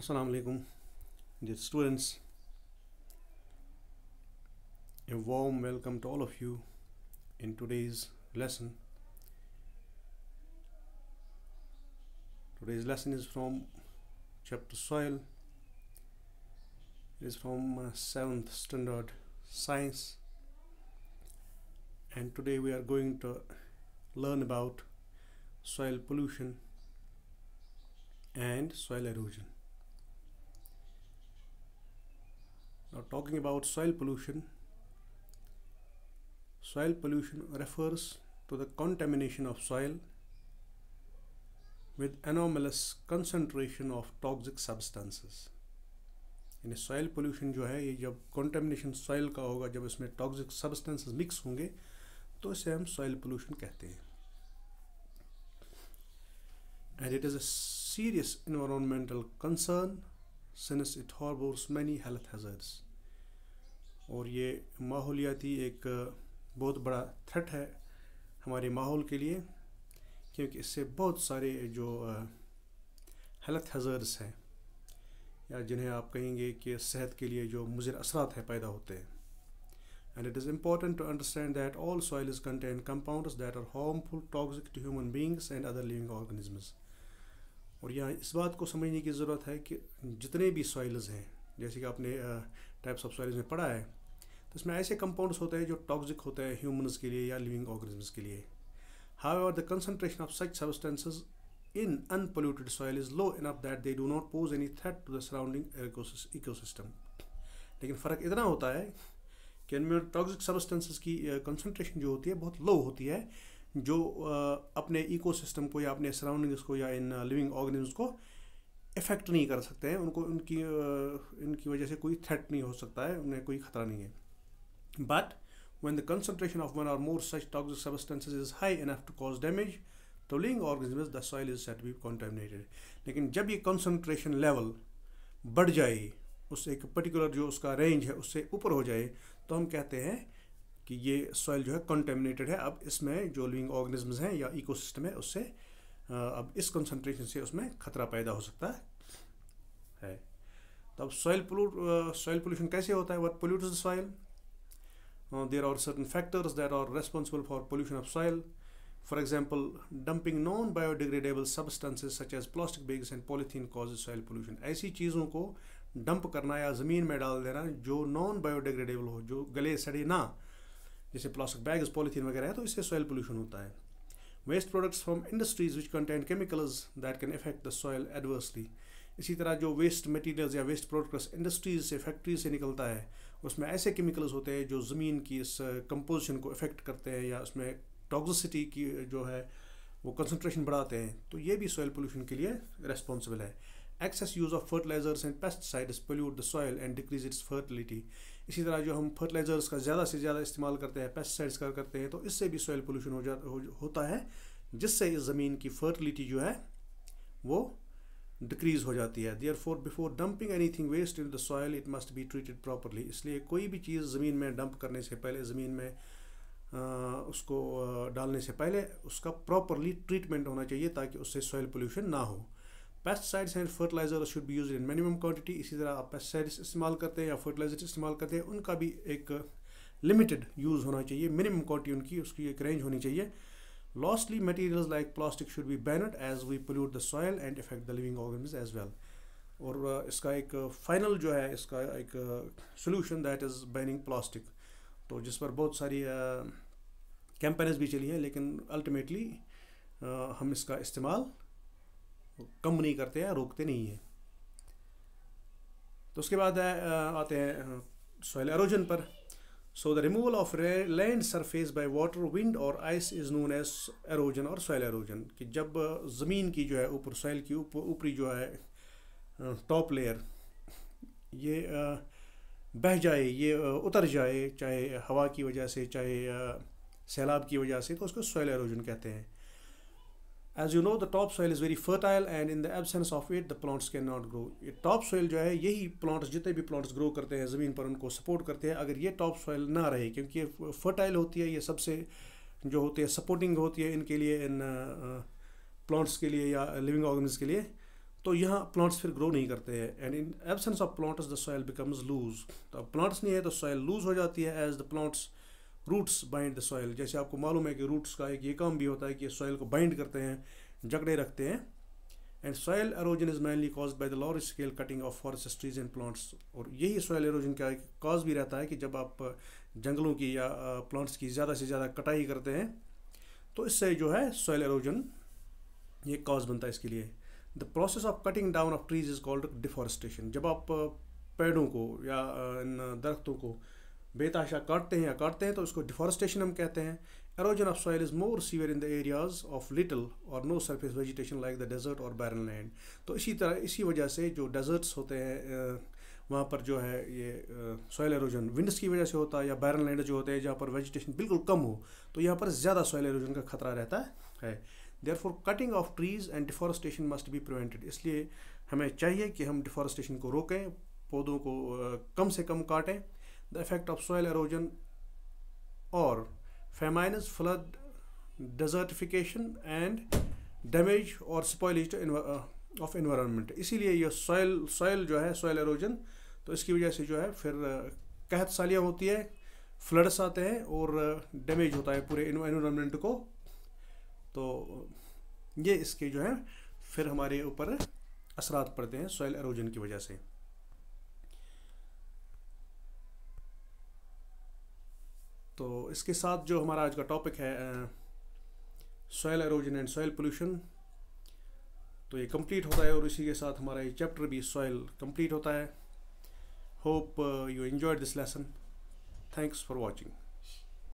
assalamu alaikum dear students a warm welcome to all of you in today's lesson today's lesson is from chapter soil it is from 7th uh, standard science and today we are going to learn about soil pollution and soil erosion Now talking about soil pollution, soil pollution refers to the contamination of soil with anomalous concentration of toxic substances. यानी soil pollution जो है ये जब contamination soil का होगा जब इसमें toxic substances mix होंगे तो इसे हम सॉइल पोल्यूशन कहते हैं and it is a serious environmental concern since it harbours many health hazards और ये माहौलियाती एक बहुत बड़ा थ्रेट है हमारे माहौल के लिए क्योंकि इससे बहुत सारे जो हेल्थ हैजर्स हैं या जिन्हें आप कहेंगे कि सेहत के लिए जो मुजर असरात हैं पैदा होते हैं and it is important to understand that all soil is contain compound that are harmful toxic to human beings and other living organisms और यहाँ इस बात को समझने की ज़रूरत है कि जितने भी सॉइल्स हैं जैसे कि आपने टाइप्स ऑफ सॉइल्स में पढ़ा है तो इसमें ऐसे कंपाउंड्स होते हैं जो टॉक्सिक होते हैं ह्यूमन्स के लिए या लिविंग ऑर्गेनिजम्स के लिए however the concentration of such substances in unpolluted soil is low enough that they do not pose any threat to the surrounding system लेकिन फ़र्क इतना होता है कि इनमें टॉक्सिक सब्सटेंसेस की कंसनट्रेशन जो होती है बहुत लो होती है जो अपने इकोसिस्टम को या अपने सराउंडिंग्स को या इन लिविंग ऑर्गेनिजम्स को इफेक्ट नहीं कर सकते हैं उनको उनकी इनकी वजह से कोई थ्रेट नहीं हो सकता है उन्हें कोई खतरा नहीं है but when the concentration of one or more such toxic substances is high enough to cause damage to living organism the soil is said be contaminated लेकिन जब ये कंसनट्रेशन लेवल बढ़ जाए उस एक पर्टिकुलर जो उसका रेंज है उससे ऊपर हो जाए तो हम कहते हैं कि ये सॉइल जो है कंटेमिनेटेड है अब इसमें जो लिविंग ऑर्गेनिजम्स हैं या इकोसिस्टम है उससे अब इस कंसनट्रेशन से उसमें खतरा पैदा हो सकता है तो अब सॉइल पोलूट सॉइल पोल्यूशन कैसे होता है what pollute the soil there are certain factors that are responsible for pollution of soil for example dumping non biodegradable substances such as plastic bags and polythene cause soil pollution ऐसी चीज़ों को dump करना या ज़मीन में डाल देना जो नॉन बायोडिग्रेडेबल हो जो गले सड़े ना जैसे प्लास्टिक बैग्स पॉलीथीन वगैरह है तो इससे सॉयल पोल्यूशन होता है waste products from industries which content chemicals that can affect the soil adversely इसी तरह जो वेस्ट मटेरियल्स या वेस्ट प्रोडक्ट्स इंडस्ट्रीज से फैक्ट्री से निकलता है उसमें ऐसे केमिकल्स होते हैं जो ज़मीन की इस कंपोजिशन uh, को इफेक्ट करते हैं या उसमें टॉक्सिसिटी की जो है वो कंसनट्रेशन बढ़ाते हैं तो ये भी सॉयल पोल्यूशन के लिए रेस्पॉन्सिबल है excess use of fertilisers and pesticides pollute the soil and decrease its fertility इसी तरह जो हम फर्टिलाइजर्स का ज़्यादा से ज़्यादा इस्तेमाल करते हैं पेस्टिसाइड्स का करते हैं तो इससे भी सॉयल पोल्यूशन हो जाता हो, होता है जिससे इस ज़मीन की फर्टिलिटी जो है वो डिक्रीज़ हो जाती है therefore before dumping anything waste in the soil it must be treated properly इसलिए कोई भी चीज़ ज़मीन में डंप करने से पहले ज़मीन में आ, उसको डालने से पहले उसका प्रॉपरली ट्रीटमेंट होना चाहिए ताकि उससे सॉयल पोल्यूशन ना हो pesticides and fertiliser should be use in minimum quantity इसी तरह आप पेस्टसाइड्स इस्तेमाल करते हैं या फर्टिलाइजर इस्तेमाल करते हैं उनका भी एक लिमिटेड यूज़ होना चाहिए मिनिमम क्वांटिटी उनकी उसकी एक रेंज होनी चाहिए lastly materials like plastic should be banned as we pollute the soil and affect the living organisms as well और uh, इसका एक फाइनल जो है इसका एक solution that is banning plastic तो जिस पर बहुत सारी कैंपेनस uh, भी चली हैं लेकिन अल्टीमेटली uh, हम इसका इस्तेमाल कम नहीं करते हैं रोकते नहीं हैं तो उसके बाद आते हैं सॉइल एरोजन पर so the removal of land surface by water wind or ice is known as erosion और सॉइल एरोजन कि जब ज़मीन की जो है ऊपर सॉइल की ऊपरी जो है टॉप लेयर ये बह जाए ये उतर जाए चाहे हवा की वजह से चाहे सैलाब की वजह से तो उसको सॉइल एरोजन कहते हैं as you know the top soil is very fertile and in the absence of it the plants can not grow ये टॉप सॉइल जो है यही प्लांट्स जितने भी प्लांट्स ग्रो करते हैं ज़मीन पर उनको सपोर्ट करते हैं अगर ये टॉप सॉइल ना रहे क्योंकि ये फर्टाइल होती है ये सबसे जो होती है सपोर्टिंग होती है इनके लिए इन प्लांट्स के लिए या लिविंग ऑर्गेनिज के लिए तो यहाँ प्लांट्स फिर ग्रो नहीं करते हैं and in absence of plants the soil becomes loose तो अब प्लांट्स नहीं है तो सॉइल लूज हो जाती है as the plants roots bind the soil जैसे आपको मालूम है कि रूट्स का एक ये काम भी होता है कि सॉयल को बाइंड करते हैं जकड़े रखते हैं and soil erosion is mainly cause by the large scale cutting of forest trees and plants और यही सॉयल एरोजन का एक कॉज भी रहता है कि जब आप जंगलों की या प्लांट्स की ज़्यादा से ज़्यादा कटाई करते हैं तो इससे जो है सॉयल एरोजन ये कॉज बनता है इसके लिए the process of cutting down of trees is called deforestation जब आप पेड़ों को या इन दरख्तों को बेताशा काटते हैं या काटते हैं तो उसको डिफॉरेस्टेशन हम कहते हैं erosion of soil is more severe in the areas of little or no surface vegetation like the desert or barren land तो इसी तरह इसी वजह से जो डेजर्ट्स होते हैं वहाँ पर जो है ये सॉयल एरोजन विंडस की वजह से होता है या बैरन लैंड जो होते हैं जहाँ पर वेजिटेशन बिल्कुल कम हो तो यहाँ पर ज़्यादा सॉयल एरोजन का खतरा रहता है therefore cutting of trees and deforestation must be prevented इसलिए हमें चाहिए कि हम डिफॉरेस्टेशन को रोकें पौधों को कम से कम काटें the effect of soil erosion are famines flood desertification and damage or spoilage of environment uh, इसीलिए यह सॉयल सॉयल जो है सॉयल एरोजन तो इसकी वजह से जो है फिर uh, कहत सालियाँ होती है फ्लड्स आते हैं और डैमेज uh, होता है पूरे इन्वायरमेंट को तो ये इसके जो है फिर हमारे ऊपर असरात पड़ते हैं सॉयल एरोजन की वजह से तो इसके साथ जो हमारा आज का टॉपिक है soil erosion and soil pollution तो ये कंप्लीट होता है और इसी के साथ हमारा ये चैप्टर भी सॉयल कंप्लीट होता है hope you enjoyed this lesson thanks for watching